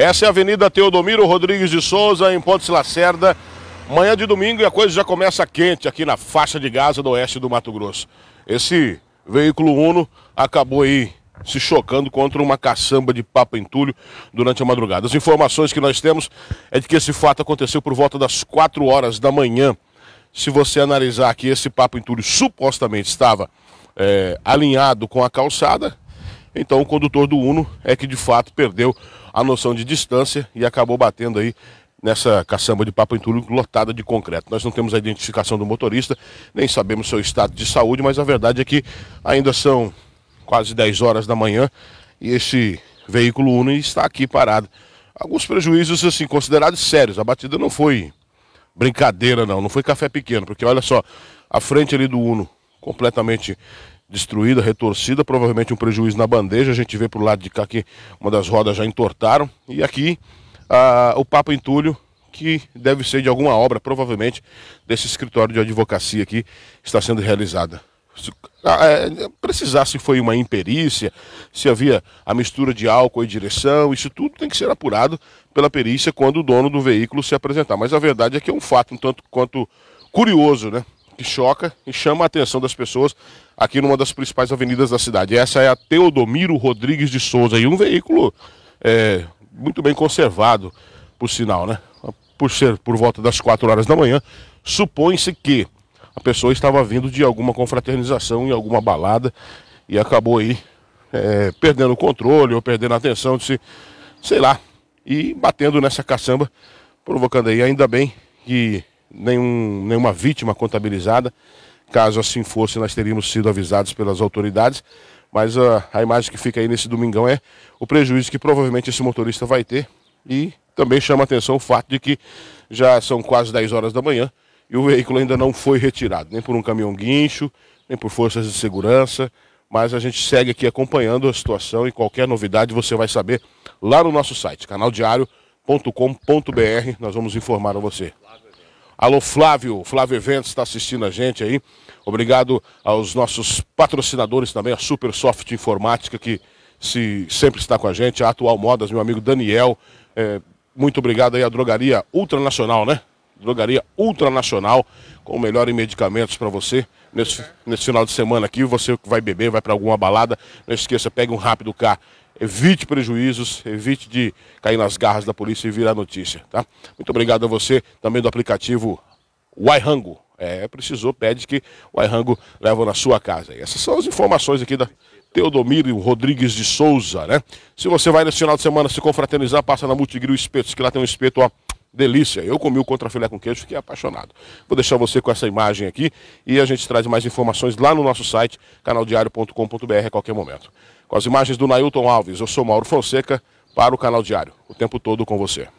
Essa é a Avenida Teodomiro Rodrigues de Souza, em Pontes Lacerda. Manhã de domingo e a coisa já começa quente aqui na faixa de Gaza do oeste do Mato Grosso. Esse veículo Uno acabou aí se chocando contra uma caçamba de papo entulho durante a madrugada. As informações que nós temos é de que esse fato aconteceu por volta das 4 horas da manhã. Se você analisar que esse papo entulho supostamente estava é, alinhado com a calçada, então o condutor do Uno é que de fato perdeu a noção de distância e acabou batendo aí nessa caçamba de papo entulho lotada de concreto. Nós não temos a identificação do motorista, nem sabemos seu estado de saúde, mas a verdade é que ainda são quase 10 horas da manhã e esse veículo Uno está aqui parado. Alguns prejuízos assim considerados sérios. A batida não foi brincadeira não, não foi café pequeno, porque olha só, a frente ali do Uno completamente destruída, retorcida, provavelmente um prejuízo na bandeja. A gente vê para o lado de cá que uma das rodas já entortaram. E aqui ah, o Papa Entulho, que deve ser de alguma obra, provavelmente, desse escritório de advocacia aqui, está sendo realizada. Se, ah, é, precisar se foi uma imperícia, se havia a mistura de álcool e direção, isso tudo tem que ser apurado pela perícia quando o dono do veículo se apresentar. Mas a verdade é que é um fato um tanto quanto curioso, né? que choca e chama a atenção das pessoas aqui numa das principais avenidas da cidade. Essa é a Teodomiro Rodrigues de Souza, e um veículo é, muito bem conservado, por sinal, né? Por ser por volta das 4 horas da manhã, supõe-se que a pessoa estava vindo de alguma confraternização em alguma balada e acabou aí é, perdendo o controle ou perdendo a atenção de se, sei lá, e batendo nessa caçamba, provocando aí ainda bem que nenhum, nenhuma vítima contabilizada. Caso assim fosse, nós teríamos sido avisados pelas autoridades. Mas a, ah, a imagem que fica aí nesse domingão é o prejuízo que provavelmente esse motorista vai ter. E também chama atenção o fato de que já são quase 10 horas da manhã e o veículo ainda não foi retirado, nem por um caminhão guincho, nem por forças de segurança. Mas a gente segue aqui acompanhando a situação e qualquer novidade você vai saber lá no nosso site, canaldiario.com.br. Nós vamos informar a você. Alô, Flávio. Flávio Eventos está assistindo a gente aí. Obrigado aos nossos patrocinadores também, a Supersoft Informática, que se, sempre está com a gente. A Atual Modas, meu amigo Daniel. É, muito obrigado aí à Drogaria Ultranacional, né? Drogaria Ultranacional, com o melhor em medicamentos para você. Nesse, nesse, final de semana aqui, você vai beber, vai para alguma balada, não esqueça, pega um rápido cá evite prejuízos, evite de cair nas garras da polícia e virar notícia, tá? Muito obrigado a você também do aplicativo Wairango. É, precisou, pede que o Wairango leva na sua casa. E essas são as informações aqui da Teodomiro Rodrigues de Souza, né? Se você vai nesse final de semana se confraternizar, passa na Multigril Espetos, que lá tem um espeto, ó, delícia. Eu comi o contrafilé com queijo, fiquei apaixonado. Vou deixar você com essa imagem aqui e a gente traz mais informações lá no nosso site, canaldiario.com.br a qualquer momento. Com as imagens do Nailton Alves, eu sou Mauro Fonseca para o Canal Diário, o tempo todo com você.